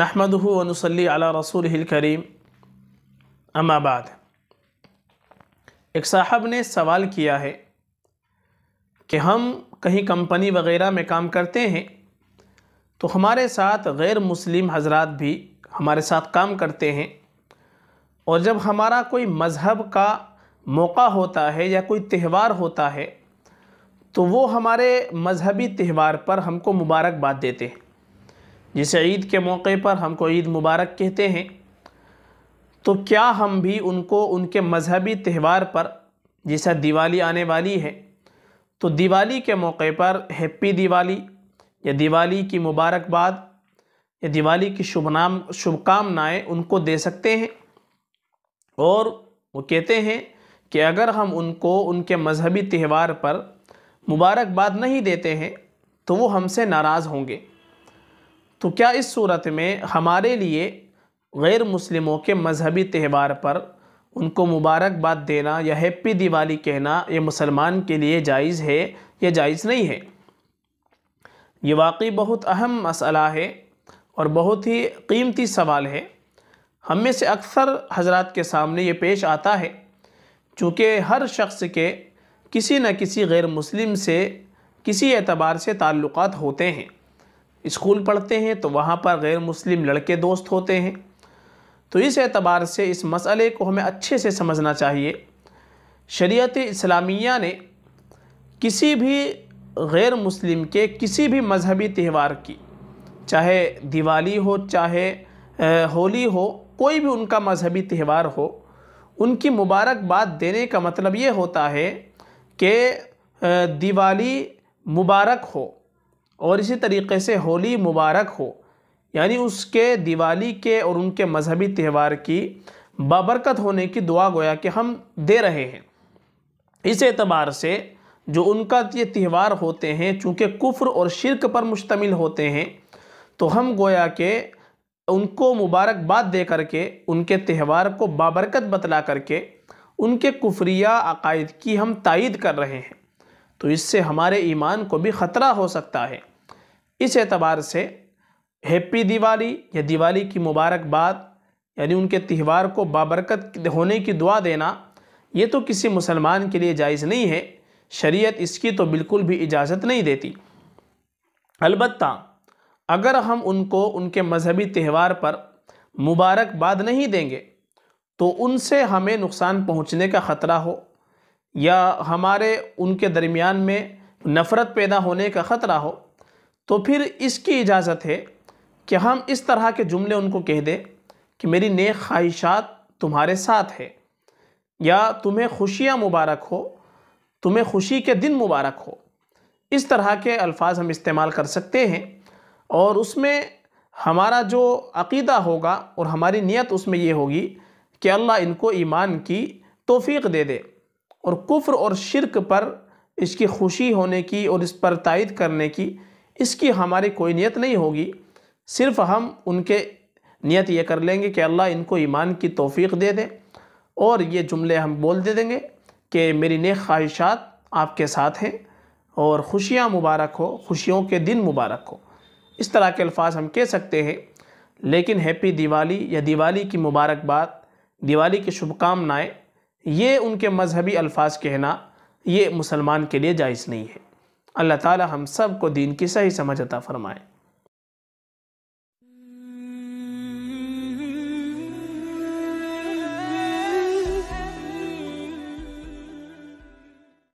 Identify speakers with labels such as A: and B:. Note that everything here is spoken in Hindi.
A: नहमद वनसली अला रसूल करीम अमाबाद एक साहब ने सवाल किया है कि हम कहीं कंपनी वगैरह में काम करते हैं तो हमारे साथ गैर मुस्लिम हजरत भी हमारे साथ काम करते हैं और जब हमारा कोई मज़हब का मौका होता है या कोई त्यौहार होता है तो वो हमारे मज़हबी त्यौहार पर हमको मुबारकबाद देते हैं जिसे ईद के मौके पर हमको ईद मुबारक कहते हैं तो क्या हम भी उनको उनके मजहबी त्यौहार पर जैसा दिवाली आने वाली है तो दिवाली के मौके पर हैप्पी दिवाली या दिवाली की मुबारकबाद या दिवाली की शुभ नाम शुभकामनाएँ उनको दे सकते हैं और वो कहते हैं कि अगर हम उनको उनके मजहबी त्यौहार पर मुबारकबाद नहीं देते हैं तो वो हमसे नाराज़ होंगे तो क्या इस सूरत में हमारे लिए गैर मुस्लिमों के मजहबी त्यौहार पर उनको मुबारकबाद देना या हैप्पी दिवाली कहना ये मुसलमान के लिए जायज़ है या जायज़ नहीं है ये वाकई बहुत अहम मसला है और बहुत ही कीमती सवाल है हम में से अक्सर हजरत के सामने ये पेश आता है चूँकि हर शख्स के किसी न किसी गैर मुस्लिम से किसी एतबार से ताल्लुक़ात होते हैं स्कूल पढ़ते हैं तो वहाँ पर गैर मुस्लिम लड़के दोस्त होते हैं तो इस एतबार से इस मसले को हमें अच्छे से समझना चाहिए शरीयत इस्लामिया ने किसी भी गैर मुस्लिम के किसी भी मजहबी त्यौहार की चाहे दिवाली हो चाहे होली हो कोई भी उनका मजहबी त्यौहार हो उनकी मुबारकबाद देने का मतलब ये होता है कि दिवाली मुबारक हो और इसी तरीके से होली मुबारक हो यानी उसके दिवाली के और उनके मजहबी त्यौहार की बाबरकत होने की दुआ गोया कि हम दे रहे हैं इस एतबार से जो उनका ये त्यौहार होते हैं चूँकि कुफ्र और शिरक पर मुश्तमिल होते हैं तो हम गोया के उनको मुबारकबाद दे करके उनके त्यौहार को बाबरकत बतला करके उनके कुफ्रिया अकायद की हम तायद कर रहे हैं तो इससे हमारे ईमान को भी ख़तरा हो सकता है इस एतबार से हैप्पी दिवाली या दिवाली की मुबारकबाद यानी उनके त्यौहार को बाबरकत होने की दुआ देना ये तो किसी मुसलमान के लिए जायज़ नहीं है शरीयत इसकी तो बिल्कुल भी इजाज़त नहीं देती अलबत् अगर हम उनको उनके मजहबी त्यौहार पर मुबारकबाद नहीं देंगे तो उनसे हमें नुकसान पहुंचने का ख़तरा हो या हमारे उनके दरमियान में नफ़रत पैदा होने का ख़तरा हो तो फिर इसकी इजाज़त है कि हम इस तरह के जुमले उनको कह दें कि मेरी नेक ख्वाहिशात तुम्हारे साथ है या तुम्हें खुशियाँ मुबारक हो तुम्हें खुशी के दिन मुबारक हो इस तरह के अल्फाज हम इस्तेमाल कर सकते हैं और उसमें हमारा जो अकीदा होगा और हमारी नीयत उसमें ये होगी कि अल्लाह इनको ईमान की तोफ़ी दे दे और कुफ्र और शिरक पर इसकी खुशी होने की और इस पर तायद करने की इसकी हमारी कोई नियत नहीं होगी सिर्फ हम उनके नियत ये कर लेंगे कि अल्लाह इनको ईमान की तोफ़ी दे दे और ये जुमले हम बोल दे देंगे कि मेरी नेक ख्वाहिशात आपके साथ हैं और खुशियाँ मुबारक हो खुशियों के दिन मुबारक हो इस तरह के अल्फाज हम कह सकते हैं लेकिन हैप्पी दिवाली या दिवाली की मुबारकबाद दिवाली की शुभकामनाएँ ये उनके मजहबी अल्फाज कहना ये मुसलमान के लिए जायज़ नहीं है अल्लाह ताला हम सब को दीन की सही समझ अता फरमाएँ